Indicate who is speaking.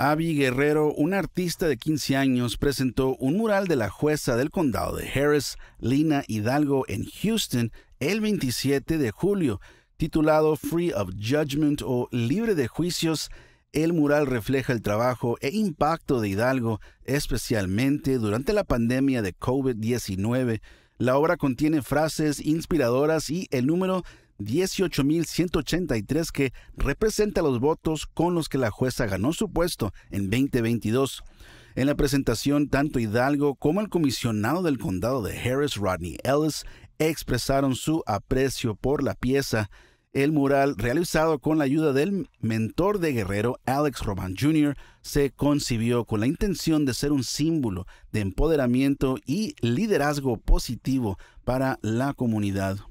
Speaker 1: Abby Guerrero, una artista de 15 años, presentó un mural de la jueza del condado de Harris, Lina Hidalgo, en Houston el 27 de julio, titulado Free of Judgment o Libre de Juicios. El mural refleja el trabajo e impacto de Hidalgo, especialmente durante la pandemia de COVID-19. La obra contiene frases inspiradoras y el número 18.183 que representa los votos con los que la jueza ganó su puesto en 2022. En la presentación, tanto Hidalgo como el comisionado del condado de Harris, Rodney Ellis, expresaron su aprecio por la pieza. El mural, realizado con la ayuda del mentor de Guerrero, Alex Roman Jr., se concibió con la intención de ser un símbolo de empoderamiento y liderazgo positivo para la comunidad.